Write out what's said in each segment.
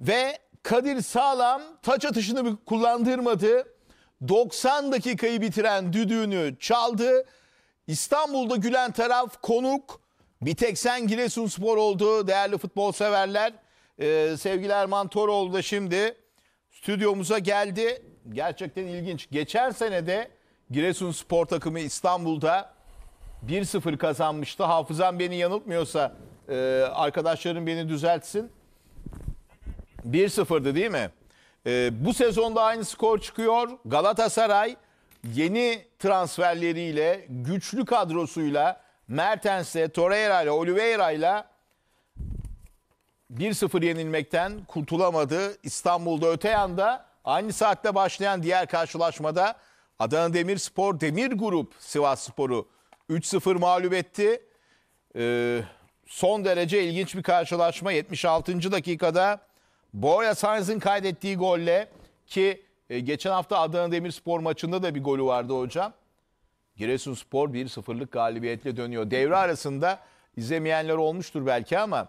Ve Kadir Sağlam taç atışını kullandırmadı. 90 dakikayı bitiren düdüğünü çaldı. İstanbul'da gülen taraf konuk. Bir tek sen Giresunspor oldu değerli futbol severler. Ee, sevgili Erman Toroğlu da şimdi stüdyomuza geldi. Gerçekten ilginç. Geçen sene de Giresunspor takımı İstanbul'da 1-0 kazanmıştı. Hafızam beni yanıltmıyorsa e, arkadaşlarım beni düzeltsin. 1-0'dı değil mi? Ee, bu sezonda aynı skor çıkıyor. Galatasaray yeni transferleriyle, güçlü kadrosuyla, Mertens'le, Torreira'yla, Oliveira'yla 1-0 yenilmekten kurtulamadı. İstanbul'da öte yanda aynı saatte başlayan diğer karşılaşmada Adana Demirspor Demir Grup Sivas Sporu 3-0 mağlup etti. Ee, son derece ilginç bir karşılaşma 76. dakikada Boya Sainz'ın kaydettiği golle ki e, geçen hafta Adana Demirspor maçında da bir golü vardı hocam. Giresunspor 1-0'lık galibiyetle dönüyor. Devre arasında izlemeyenler olmuştur belki ama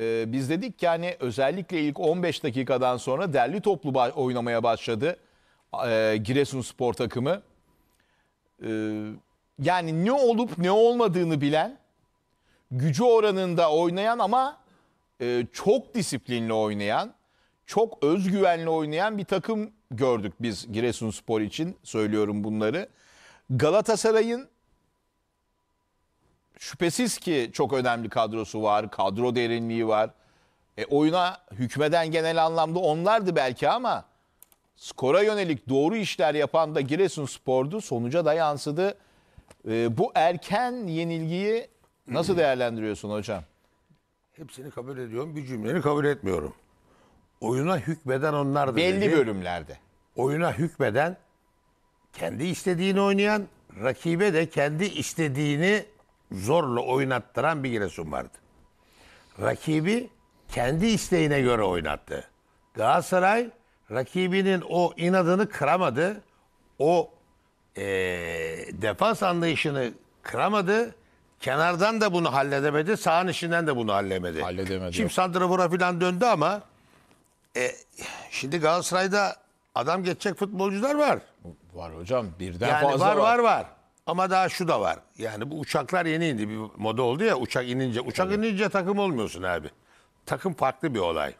e, biz dedik ki hani özellikle ilk 15 dakikadan sonra derli toplu ba oynamaya başladı e, Giresunspor takımı. E, yani ne olup ne olmadığını bilen, gücü oranında oynayan ama e, çok disiplinli oynayan çok özgüvenli oynayan bir takım gördük biz Giresunspor için söylüyorum bunları. Galatasaray'ın şüphesiz ki çok önemli kadrosu var, kadro derinliği var. E, oyuna hükmeden genel anlamda onlardı belki ama skora yönelik doğru işler yapan da Giresunspor'du. Sonuca da yansıdı. E, bu erken yenilgiyi nasıl değerlendiriyorsun hocam? Hepsini kabul ediyorum, bir cümleni kabul etmiyorum oyuna hükmeden onlar da Belli dedi. bölümlerde. Oyuna hükmeden kendi istediğini oynayan, rakibe de kendi istediğini zorla oynattıran bir Giresun vardı. Rakibi kendi isteğine göre oynattı. Galatasaray rakibinin o inadını kıramadı. O e, defans anlayışını kıramadı. Kenardan da bunu halledemedi. Sağın içinden de bunu halledemedi. Halledemedi. Şimdi Sandra Santrafor'a falan döndü ama e, şimdi Galatasaray'da adam geçecek futbolcular var. Var hocam birden Yani fazla var var var. Ama daha şu da var. Yani bu uçaklar yeni indi. Bir moda oldu ya uçak inince. Uçak inince takım olmuyorsun abi. Takım farklı bir olay.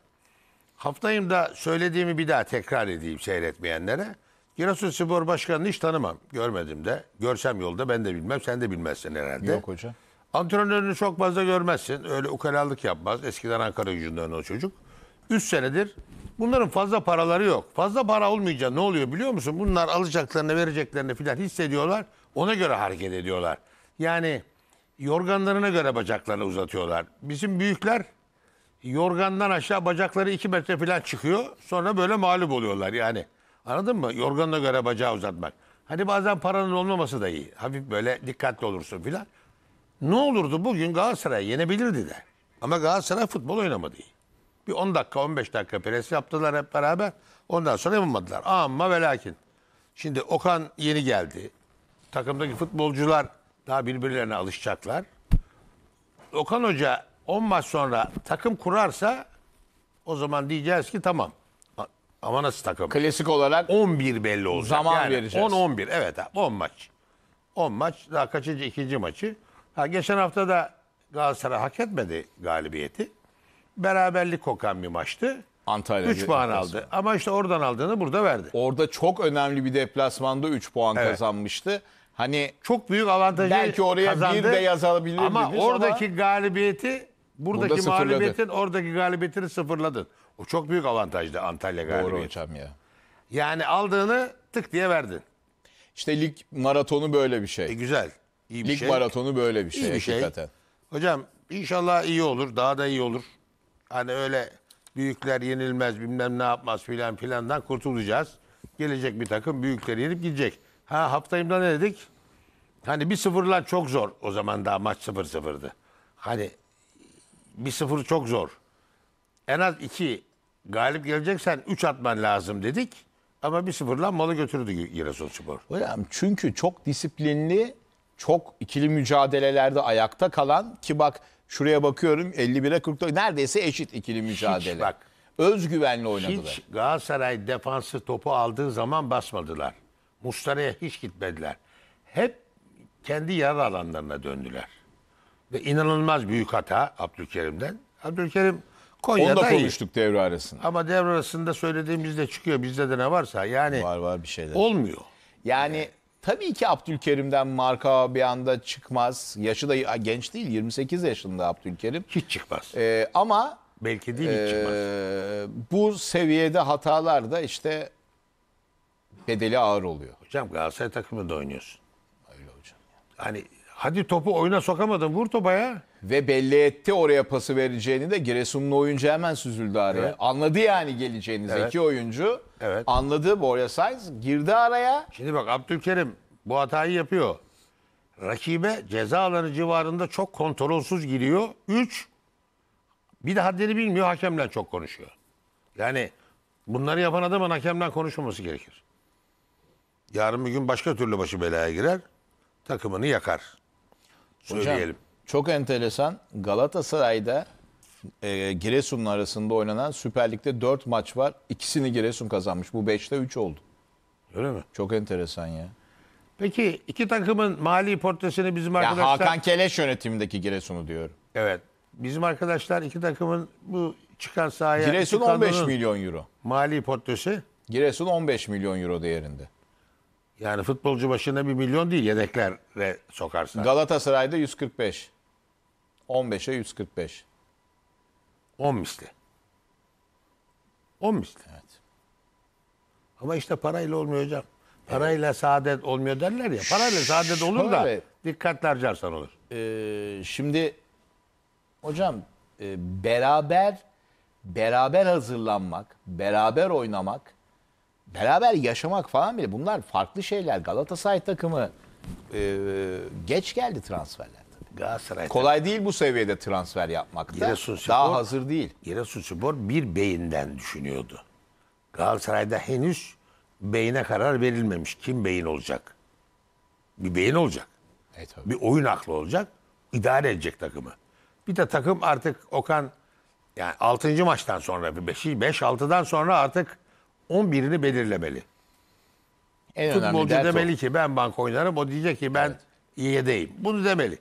Haftayım da söylediğimi bir daha tekrar edeyim seyretmeyenlere. Giresun Spor Başkanı'nı hiç tanımam. Görmedim de. Görsem yolda ben de bilmem. Sen de bilmezsin herhalde. Yok hocam. Antrenörünü çok fazla görmezsin. Öyle ukalalık yapmaz. Eskiden Ankara gücünden o çocuk. 3 senedir bunların fazla paraları yok. Fazla para olmayınca ne oluyor biliyor musun? Bunlar alacaklarını vereceklerini filan hissediyorlar. Ona göre hareket ediyorlar. Yani yorganlarına göre bacaklarını uzatıyorlar. Bizim büyükler yorgandan aşağı bacakları 2 metre filan çıkıyor. Sonra böyle mağlup oluyorlar yani. Anladın mı? Yorganına göre bacağı uzatmak. Hani bazen paranın olmaması da iyi. Hafif böyle dikkatli olursun filan. Ne olurdu bugün Galatasaray yenebilirdi de. Ama Galatasaray futbol oynamadı iyi. Bir 10 dakika 15 dakika pres yaptılar hep beraber. Ondan sonra yapamadılar. Ama ve lakin. Şimdi Okan yeni geldi. Takımdaki futbolcular daha birbirlerine alışacaklar. Okan Hoca 10 maç sonra takım kurarsa o zaman diyeceğiz ki tamam. Ama nasıl takım? Klasik olarak 11 belli olacak. Zaman yani vereceğiz. 10-11 evet abi 10 maç. 10 maç daha kaçıncı ikinci maçı. Ha, geçen hafta da Galatasaray hak etmedi galibiyeti beraberlik kokan bir maçtı. Antalya. 3 puan deplasman. aldı. Ama işte oradan aldığını burada verdi. Orada çok önemli bir deplasmanda 3 puan Evet. kazanmıştı. Hani Çok büyük avantajı belki oraya kazandı. bir de yazabilir Ama oradaki galibiyeti buradaki Burada mağlubiyetin oradaki galibiyetini sıfırladın. O çok büyük avantajdı Antalya galibiyeti. doğru hocam ya. Yani aldığını tık diye verdin. İşte lig maratonu böyle bir şey. E şey. güzel. İyi bir Lig şey. maratonu böyle bir şey. İyi bir şey. hakikaten. Hocam inşallah iyi olur. Daha da iyi olur. Hani öyle büyükler yenilmez bilmem ne yapmaz filan filandan kurtulacağız. Gelecek bir takım büyükleri yenip gidecek. Ha haftayımda ne dedik? Hani bir sıfırlar çok zor. O zaman daha maç sıfır sıfırdı. Hani bir sıfır çok zor. En az iki galip geleceksen üç atman lazım dedik. Ama bir sıfırla malı götürdü Giresunspor. Hocam çünkü çok disiplinli, çok ikili mücadelelerde ayakta kalan ki bak Şuraya bakıyorum 51'e 49 neredeyse eşit ikili mücadele. Hiç bak. Özgüvenli oynadılar. Hiç Galatasaray defansı topu aldığı zaman basmadılar. Mustara'ya hiç gitmediler. Hep kendi yarı alanlarına döndüler. Ve inanılmaz büyük hata Abdülkerim'den. Abdülkerim Konya'da Onu da konuştuk iyi. devre arasında. Ama devre arasında söylediğimizde çıkıyor. Bizde de ne varsa yani var var bir şeyler. Olmuyor. Yani, yani Tabii ki Abdülkerim'den marka bir anda çıkmaz. Yaşı da genç değil 28 yaşında Abdülkerim. Hiç çıkmaz. Ee, ama belki değil hiç çıkmaz. E, bu seviyede hatalar da işte bedeli ağır oluyor. Hocam Galatasaray takımında oynuyorsun. Öyle hocam. Yani. Hadi topu oyuna sokamadın vur topa ya. Ve belli etti oraya pası vereceğini de Giresun'un oyuncu hemen süzüldü araya. Evet. Anladı yani geleceğini evet. zeki oyuncu. Evet. Anladı Borja Sainz girdi araya. Şimdi bak Abdülkerim bu hatayı yapıyor. Rakibe ceza alanı civarında çok kontrolsüz giriyor. Üç, bir de haddini bilmiyor hakemle çok konuşuyor. Yani bunları yapan adamın hakemle konuşmaması gerekir. Yarın bir gün başka türlü başı belaya girer takımını yakar. Söyleyelim. Hocam, çok enteresan. Galatasaray'da e, Giresun'la arasında oynanan Süper Lig'de 4 maç var. İkisini Giresun kazanmış. Bu 5'te 3 oldu. Öyle mi? Çok enteresan ya. Peki iki takımın mali portresini bizim arkadaşlar... Ya Hakan Keleş yönetimindeki Giresun'u diyorum. Evet. Bizim arkadaşlar iki takımın bu çıkan sahaya... Giresun 15 milyon euro. Mali portresi. Giresun 15 milyon euro değerinde. Yani futbolcu başına bir milyon değil yedeklere sokarsan. Galatasaray'da 145. 15'e 145. 10 misli. 10 misli. Evet. Ama işte parayla olmuyor hocam. Parayla evet. saadet olmuyor derler ya. Parayla saadet olur da dikkatli harcarsan olur. E, şimdi hocam e, beraber beraber hazırlanmak, beraber oynamak beraber yaşamak falan bile bunlar farklı şeyler. Galatasaray takımı e, geç geldi transferler. Galatasaray. Kolay değil bu seviyede transfer yapmak. Da daha hazır değil. Giresunspor bir beyinden düşünüyordu. Galatasaray'da henüz beyine karar verilmemiş. Kim beyin olacak? Bir beyin olacak. Evet, tabii. Bir oyun aklı olacak. İdare edecek takımı. Bir de takım artık Okan yani 6. maçtan sonra 5-6'dan sonra artık 11'ini belirlemeli. En Futbolcu önemli demeli ki ben bank oynarım. O diyecek ki ben evet. yedeyim. Bunu demeli.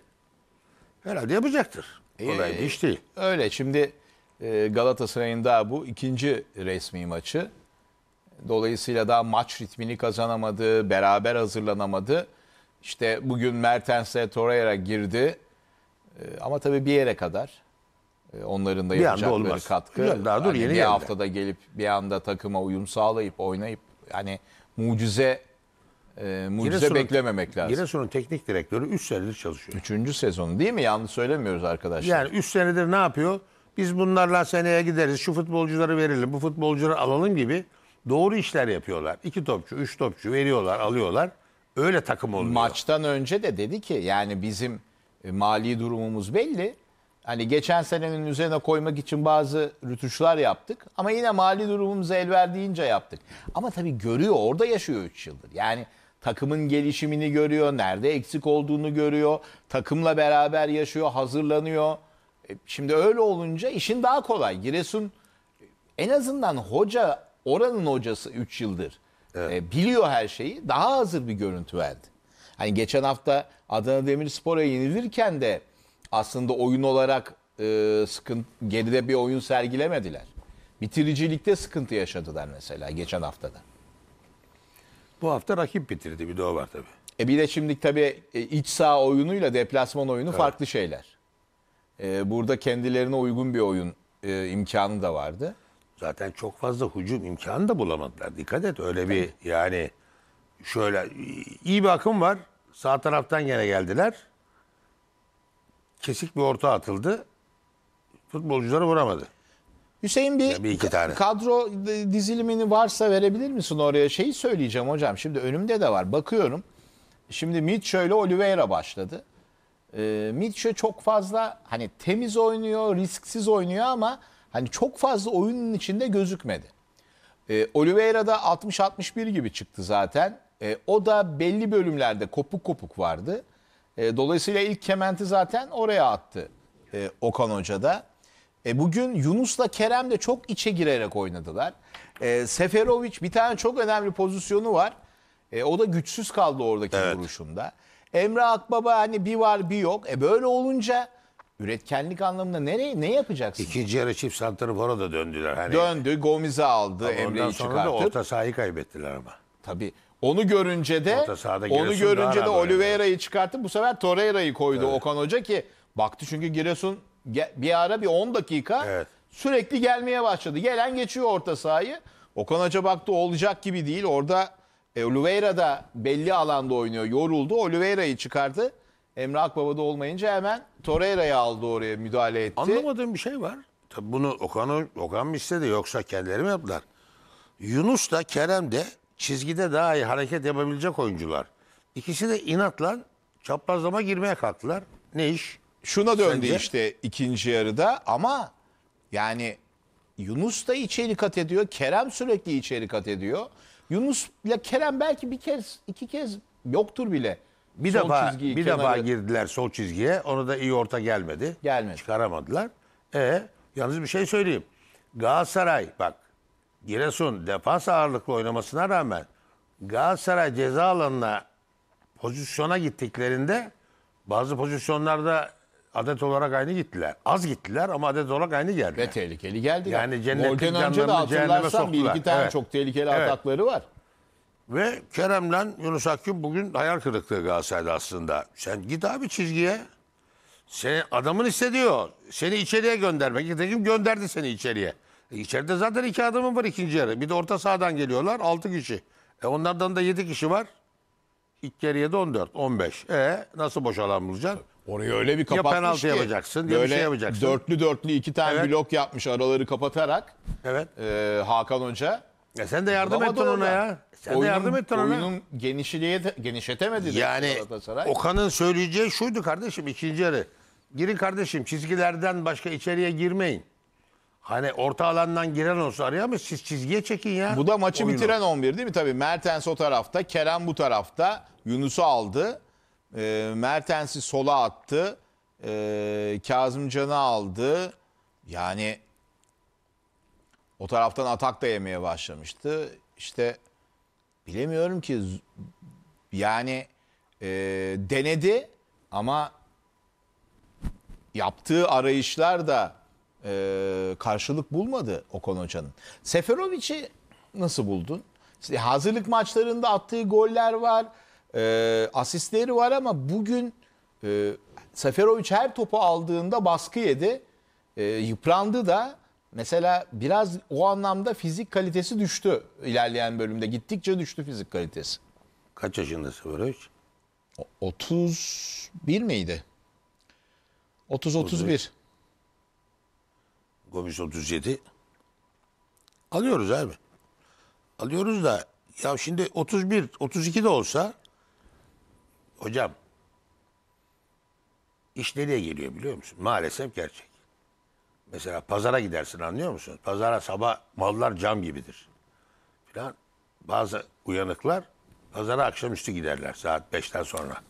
Herhalde yapacaktır. Kolay ee, değil. Öyle. Şimdi e, Galatasaray'ın daha bu ikinci resmi maçı. Dolayısıyla daha maç ritmini kazanamadı, beraber hazırlanamadı. İşte bugün Mertens'e Torreira girdi. E, ama tabii bir yere kadar. Ee, onların da yapacakları katkı. Ya, daha dur, hani yeni bir geldi. haftada gelip bir anda takıma uyum sağlayıp oynayıp yani mucize e, mucize Giresun'un, beklememek lazım. Giresun'un teknik direktörü 3 senedir çalışıyor. 3. sezonu değil mi? Yanlış söylemiyoruz arkadaşlar. Yani 3 senedir ne yapıyor? Biz bunlarla seneye gideriz. Şu futbolcuları verelim, bu futbolcuları alalım gibi doğru işler yapıyorlar. 2 topçu, 3 topçu veriyorlar, alıyorlar. Öyle takım oluyor. Maçtan önce de dedi ki yani bizim e, mali durumumuz belli. Hani geçen senenin üzerine koymak için bazı rütuşlar yaptık. Ama yine mali durumumuza el verdiğince yaptık. Ama tabii görüyor orada yaşıyor 3 yıldır. Yani takımın gelişimini görüyor. Nerede eksik olduğunu görüyor. Takımla beraber yaşıyor, hazırlanıyor. E, şimdi öyle olunca işin daha kolay. Giresun en azından hoca oranın hocası 3 yıldır. E, evet. biliyor her şeyi. Daha hazır bir görüntü verdi. Hani geçen hafta Adana Demirspor'a yenilirken de aslında oyun olarak e, sıkıntı, geride bir oyun sergilemediler. Bitiricilikte sıkıntı yaşadılar mesela geçen haftada. Bu hafta rakip bitirdi bir de o var tabii. E bir de şimdi tabii e, iç saha oyunuyla deplasman oyunu evet. farklı şeyler. E, burada kendilerine uygun bir oyun e, imkanı da vardı. Zaten çok fazla hücum imkanı da bulamadılar. Dikkat et öyle bir yani şöyle iyi bir akım var. Sağ taraftan yine geldiler kesik bir orta atıldı. Futbolcuları vuramadı. Hüseyin bir, Ya bir iki tane. kadro dizilimini varsa verebilir misin oraya? Şeyi söyleyeceğim hocam. Şimdi önümde de var. Bakıyorum. Şimdi Mitchell şöyle Oliveira başladı. Ee, Mitchell çok fazla hani temiz oynuyor, risksiz oynuyor ama hani çok fazla oyunun içinde gözükmedi. Ee, Oliveira da 60-61 gibi çıktı zaten. Ee, o da belli bölümlerde kopuk kopuk vardı. E, dolayısıyla ilk kementi zaten oraya attı e, Okan Hoca da. E, bugün Yunus'la Kerem de çok içe girerek oynadılar. E, Seferovic bir tane çok önemli pozisyonu var. E, o da güçsüz kaldı oradaki evet. vuruşunda. Emre Akbaba hani bir var bir yok. E böyle olunca üretkenlik anlamında nereye ne yapacaksın? İkinci yarı çift santrafora da döndüler. Hani. Döndü, Gomiz'i aldı, Emre'yi çıkarttı. Ondan sonra da orta sahayı kaybettiler ama. Tabii. Onu görünce de onu görünce de Oliveira'yı çıkarttı. Bu sefer Torreira'yı koydu Okan Hoca ki baktı çünkü Giresun bir ara bir 10 dakika Evet. sürekli gelmeye başladı. Gelen geçiyor orta sahayı. Okan Hoca baktı olacak gibi değil. Orada e, Oliveira da belli alanda oynuyor. Yoruldu. Oliveira'yı çıkardı. Emre Akbaba da olmayınca hemen Torreira'yı aldı oraya müdahale etti. Anlamadığım bir şey var. Tabii bunu Okan, Okan mı istedi yoksa kendileri mi yaptılar? Yunus da Kerem de çizgide daha iyi hareket yapabilecek oyuncular. İkisi de inatla çaprazlama girmeye kalktılar. Ne iş? Şuna döndü Sence? işte ikinci yarıda ama yani Yunus da içeri kat ediyor. Kerem sürekli içeri kat ediyor. Yunus ile Kerem belki bir kez iki kez yoktur bile. Bir sol defa çizgiyi, bir kenarı... defa girdiler sol çizgiye. Onu da iyi orta gelmedi. Gelmedi. Çıkaramadılar. E yalnız bir şey söyleyeyim. Galatasaray bak Giresun defans ağırlıklı oynamasına rağmen Galatasaray ceza alanına pozisyona gittiklerinde bazı pozisyonlarda adet olarak aynı gittiler. Az gittiler ama adet olarak aynı geldi. Ve tehlikeli geldi. Yani cennetin canlarını cehenneme soktular. Bir iki tane evet. çok tehlikeli evet. atakları var. Ve Kerem'le Yunus Akgün bugün hayal kırıklığı Galatasaray'da aslında. Sen git abi çizgiye. Seni adamın istediyor. Seni içeriye göndermek. Nitekim gönderdi seni içeriye. E zaten iki adamın var ikinci yarı. Bir de orta sahadan geliyorlar. Altı kişi. E onlardan da yedi kişi var. İlk geriye de 14, 15. E nasıl boşalan bulacaksın? Orayı öyle bir kapatmış ya penaltı ki. yapacaksın ya bir şey yapacaksın. Dörtlü dörtlü iki tane evet. blok yapmış araları kapatarak. Evet. E, Hakan Hoca. E sen de yardım Bulamadı ettin ona, ya. Sen oyunun, de yardım ettin ona. Oyunun genişliğe genişletemedi. Yani Okan'ın söyleyeceği şuydu kardeşim ikinci yarı. Girin kardeşim çizgilerden başka içeriye girmeyin. Hani orta alandan giren olsa araya ama siz çizgiye çekin ya. Bu da maçı oyunu. bitiren 11 değil mi? Tabii Mertens o tarafta, Kerem bu tarafta. Yunus'u aldı. E, Mertens'i sola attı. E, ee, Kazımcan'ı aldı. Yani o taraftan atak da yemeye başlamıştı. İşte bilemiyorum ki yani e, denedi ama yaptığı arayışlar da e, karşılık bulmadı Okan Hoca'nın. Seferovic'i nasıl buldun? hazırlık maçlarında attığı goller var, e, asistleri var ama bugün e, Seferovic her topu aldığında baskı yedi, e, yıprandı da mesela biraz o anlamda fizik kalitesi düştü ilerleyen bölümde. Gittikçe düştü fizik kalitesi. Kaç yaşında Seferovic? 31 miydi? 30-31. Komis 37. Alıyoruz abi. Alıyoruz da ya şimdi 31, 32 de olsa hocam iş nereye geliyor biliyor musun? Maalesef gerçek. Mesela pazara gidersin anlıyor musun? Pazara sabah mallar cam gibidir. Falan. Bazı uyanıklar pazara akşamüstü giderler saat 5'ten sonra.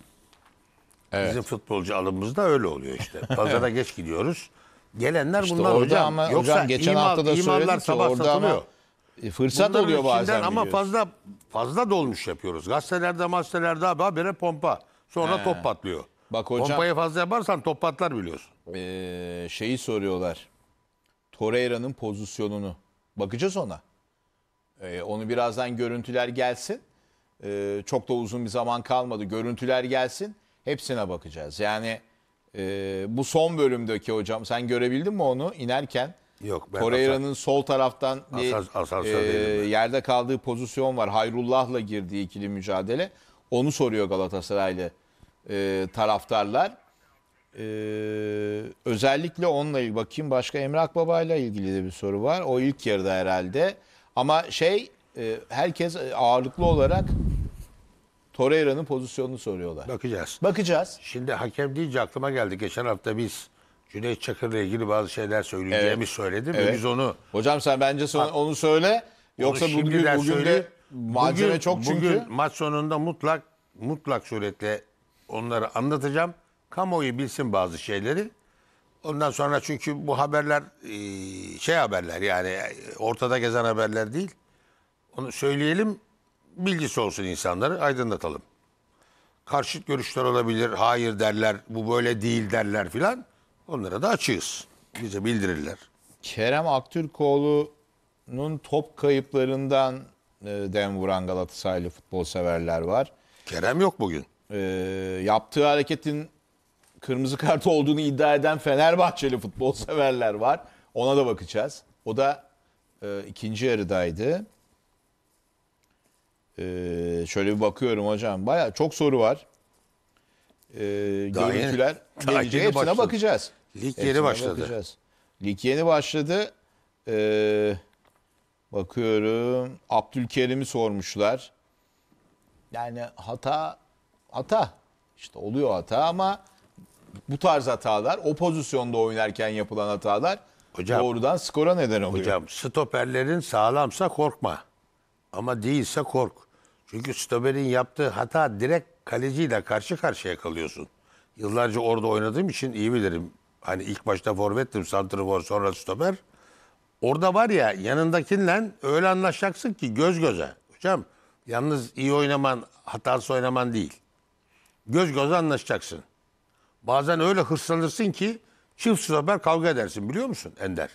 Evet. Bizim futbolcu alımımızda öyle oluyor işte. Pazara geç gidiyoruz. Gelenler İşte bunlar orada hocam. ama Yoksa hocam geçen imal- hafta da imallar ki sabah orada satılıyor. ama e, fırsat Bunların oluyor bazen ama biliyorsun. fazla fazla dolmuş yapıyoruz. Gazetelerde, gazetelerde abi habire pompa. Sonra top patlıyor. Bak hocam- Pompayı fazla yaparsan top patlar biliyorsun. Ee, şeyi soruyorlar. Torreira'nın pozisyonunu. Bakacağız ona. Ee, onu birazdan görüntüler gelsin. Ee, çok da uzun bir zaman kalmadı. Görüntüler gelsin. Hepsine bakacağız. Yani ee, bu son bölümdeki hocam sen görebildin mi onu inerken? Yok ben Torreira'nın sol taraftan bir asas, e, yerde kaldığı pozisyon var. Hayrullah'la girdiği ikili mücadele. Onu soruyor Galatasaraylı e, taraftarlar. E, özellikle onunla ilgili bakayım başka Emre ile ilgili de bir soru var. O ilk yarıda herhalde. Ama şey e, herkes ağırlıklı olarak Torreira'nın pozisyonunu soruyorlar. Bakacağız. Bakacağız. Şimdi hakem deyince aklıma geldi. Geçen hafta biz Cüneyt Çakır'la ilgili bazı şeyler söyleyeceğimi evet. söyledim. Evet. biz onu... Hocam sen bence son, onu söyle. Yoksa onu bugün, bugün söyle. de malzeme bugün, çok çünkü. Bugün maç sonunda mutlak mutlak suretle onları anlatacağım. Kamuoyu bilsin bazı şeyleri. Ondan sonra çünkü bu haberler e, şey haberler yani e, ortada gezen haberler değil. Onu söyleyelim bilgisi olsun insanları aydınlatalım. Karşıt görüşler olabilir, hayır derler, bu böyle değil derler filan. Onlara da açığız. Bize bildirirler. Kerem Aktürkoğlu'nun top kayıplarından e, dem vuran Galatasaraylı futbol severler var. Kerem yok bugün. E, yaptığı hareketin kırmızı kart olduğunu iddia eden Fenerbahçeli futbol severler var. Ona da bakacağız. O da e, ikinci yarıdaydı. Ee, şöyle bir bakıyorum hocam. Baya çok soru var. Ee, Daha görüntüler yeni- daha Hepsine başladı. bakacağız. Lig yeni başladı. bakacağız. Lig yeni başladı. Ee, bakıyorum. Abdülkerim'i sormuşlar. Yani hata hata. İşte oluyor hata ama bu tarz hatalar o pozisyonda oynarken yapılan hatalar Hocam- doğrudan skora neden oluyor. Hocam stoperlerin sağlamsa korkma. Ama değilse kork. Çünkü Stöber'in yaptığı hata direkt kaleciyle karşı karşıya kalıyorsun. Yıllarca orada oynadığım için iyi bilirim. Hani ilk başta forvettim, santrfor sonra Stöber. Orada var ya yanındakinden öyle anlaşacaksın ki göz göze. Hocam yalnız iyi oynaman, hatası oynaman değil. Göz göze anlaşacaksın. Bazen öyle hırslanırsın ki çift stoper kavga edersin biliyor musun Ender?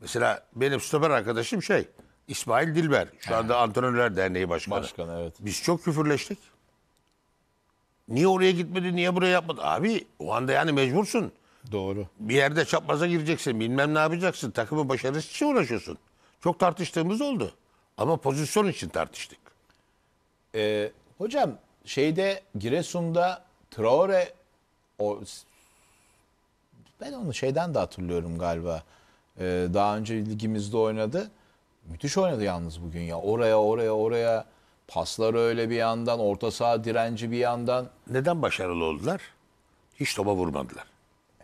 Mesela benim stoper arkadaşım şey İsmail Dilber. Şu anda Antrenörler Derneği Başkanı. Başkanı evet. Biz çok küfürleştik. Niye oraya gitmedi, niye buraya yapmadı? Abi o anda yani mecbursun. Doğru. Bir yerde çapraza gireceksin, bilmem ne yapacaksın. Takımın başarısı için uğraşıyorsun. Çok tartıştığımız oldu. Ama pozisyon için tartıştık. Ee, hocam şeyde Giresun'da Traore o, ben onu şeyden de hatırlıyorum galiba. Ee, daha önce ligimizde oynadı. Müthiş oynadı yalnız bugün ya. Oraya oraya oraya pasları öyle bir yandan, orta saha direnci bir yandan. Neden başarılı oldular? Hiç topa vurmadılar.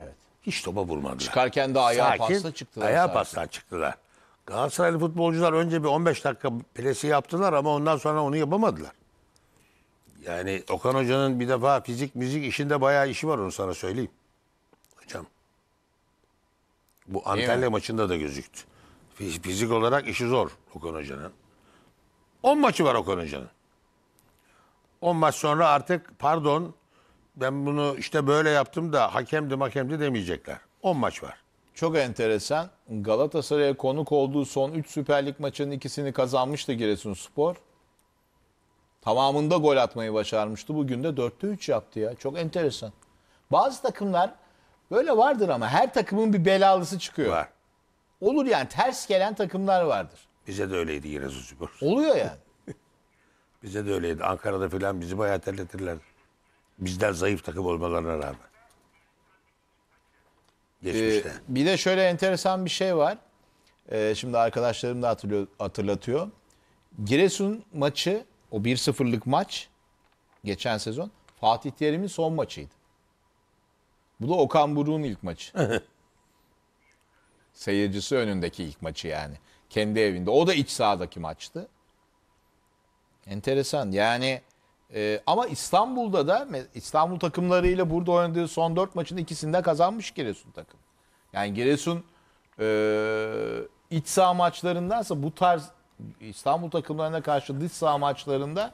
Evet. Hiç topa vurmadılar. Çıkarken de ayağa sakin, pasta çıktılar. Ayağa pastan çıktılar. Galatasaraylı futbolcular önce bir 15 dakika presi yaptılar ama ondan sonra onu yapamadılar. Yani Okan Hoca'nın bir defa fizik müzik işinde bayağı işi var onu sana söyleyeyim. Hocam. Bu Antalya maçında da gözüktü. Fizik olarak işi zor Okan Hoca'nın. 10 maçı var Okan Hoca'nın. 10 maç sonra artık pardon ben bunu işte böyle yaptım da hakemdi hakemdi demeyecekler. 10 maç var. Çok enteresan. Galatasaray'a konuk olduğu son 3 Süper Lig maçının ikisini kazanmıştı Giresunspor. Tamamında gol atmayı başarmıştı. Bugün de 4'te 3 yaptı ya. Çok enteresan. Bazı takımlar böyle vardır ama her takımın bir belalısı çıkıyor. Var. Olur yani ters gelen takımlar vardır. Bize de öyleydi Giresunspor. Oluyor yani. Bize de öyleydi. Ankara'da falan bizi bayağı terletirler. Bizden zayıf takım olmalarına rağmen. Geçmişte. Ee, bir de şöyle enteresan bir şey var. Ee, şimdi arkadaşlarım da hatırlıyor, hatırlatıyor. Giresun maçı, o 1-0'lık maç geçen sezon Fatih Terim'in son maçıydı. Bu da Okan Buruk'un ilk maçı. Seyircisi önündeki ilk maçı yani. Kendi evinde. O da iç sahadaki maçtı. Enteresan. Yani e, ama İstanbul'da da İstanbul takımlarıyla burada oynadığı son dört maçın ikisinde kazanmış Giresun takım. Yani Giresun e, iç saha maçlarındansa bu tarz İstanbul takımlarına karşı dış saha maçlarında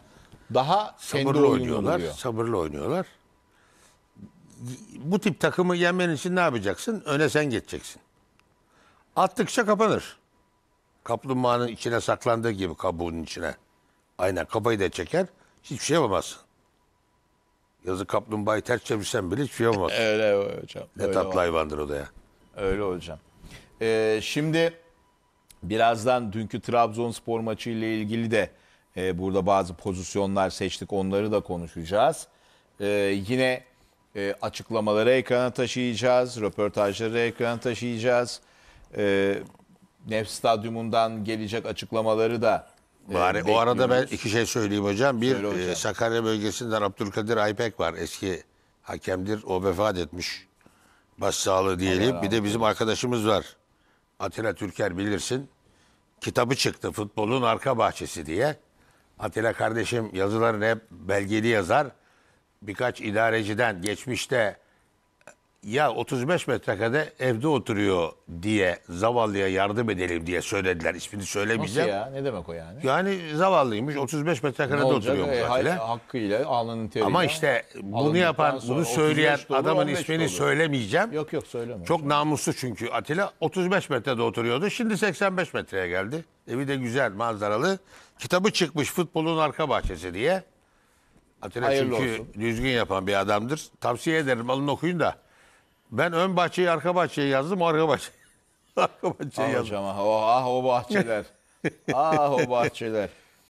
daha sabırlı oynuyorlar. Oluyor. Sabırlı oynuyorlar. Bu tip takımı yenmen için ne yapacaksın? Öne sen geçeceksin. Attıkça kapanır. Kaplumbağanın içine saklandığı gibi kabuğun içine. Aynen kafayı da çeker. Hiçbir şey yapamazsın. Yazı kaplumbağayı ters çevirsen bile hiçbir şey yapamazsın. Öyle hocam. Ne tatlı hayvandır o da ya. Öyle hocam. Ee, şimdi birazdan dünkü Trabzonspor maçı ile ilgili de e, burada bazı pozisyonlar seçtik. Onları da konuşacağız. E, yine e, açıklamaları ekrana taşıyacağız. Röportajları ekrana taşıyacağız e, ee, Nef Stadyumundan gelecek açıklamaları da e, o arada ben iki şey söyleyeyim hocam. Bir e, hocam. e, Sakarya bölgesinden Abdülkadir Aypek var. Eski hakemdir. O vefat etmiş. Başsağlığı diyelim. Bir de bizim arkadaşımız var. Atilla Türker bilirsin. Kitabı çıktı futbolun arka bahçesi diye. Atilla kardeşim yazılarını hep belgeli yazar. Birkaç idareciden geçmişte ya 35 metrekare evde oturuyor diye zavallıya yardım edelim diye söylediler. İsmini söylemeyeceğim. Nasıl ya? Ne demek o yani? Yani zavallıymış 35 metrekarede oturuyor e, zaten. Hakkıyla alnının teriyle. Ama işte bunu yapan, bunu söyleyen dolu, adamın ismini dolu. söylemeyeceğim. Yok yok söyleme. Çok namuslu çünkü Atilla 35 metrede oturuyordu. Şimdi 85 metreye geldi. Evi de güzel, manzaralı. Kitabı çıkmış Futbolun Arka Bahçesi diye. Atilla Hayırlı çünkü olsun. düzgün yapan bir adamdır. Tavsiye ederim alın okuyun da ben ön bahçeyi arka bahçeye yazdım, arka bahçe. arka bahçeyi ah yazdım. Hocam, ah o oh, bahçeler. ah o bahçeler. Ah,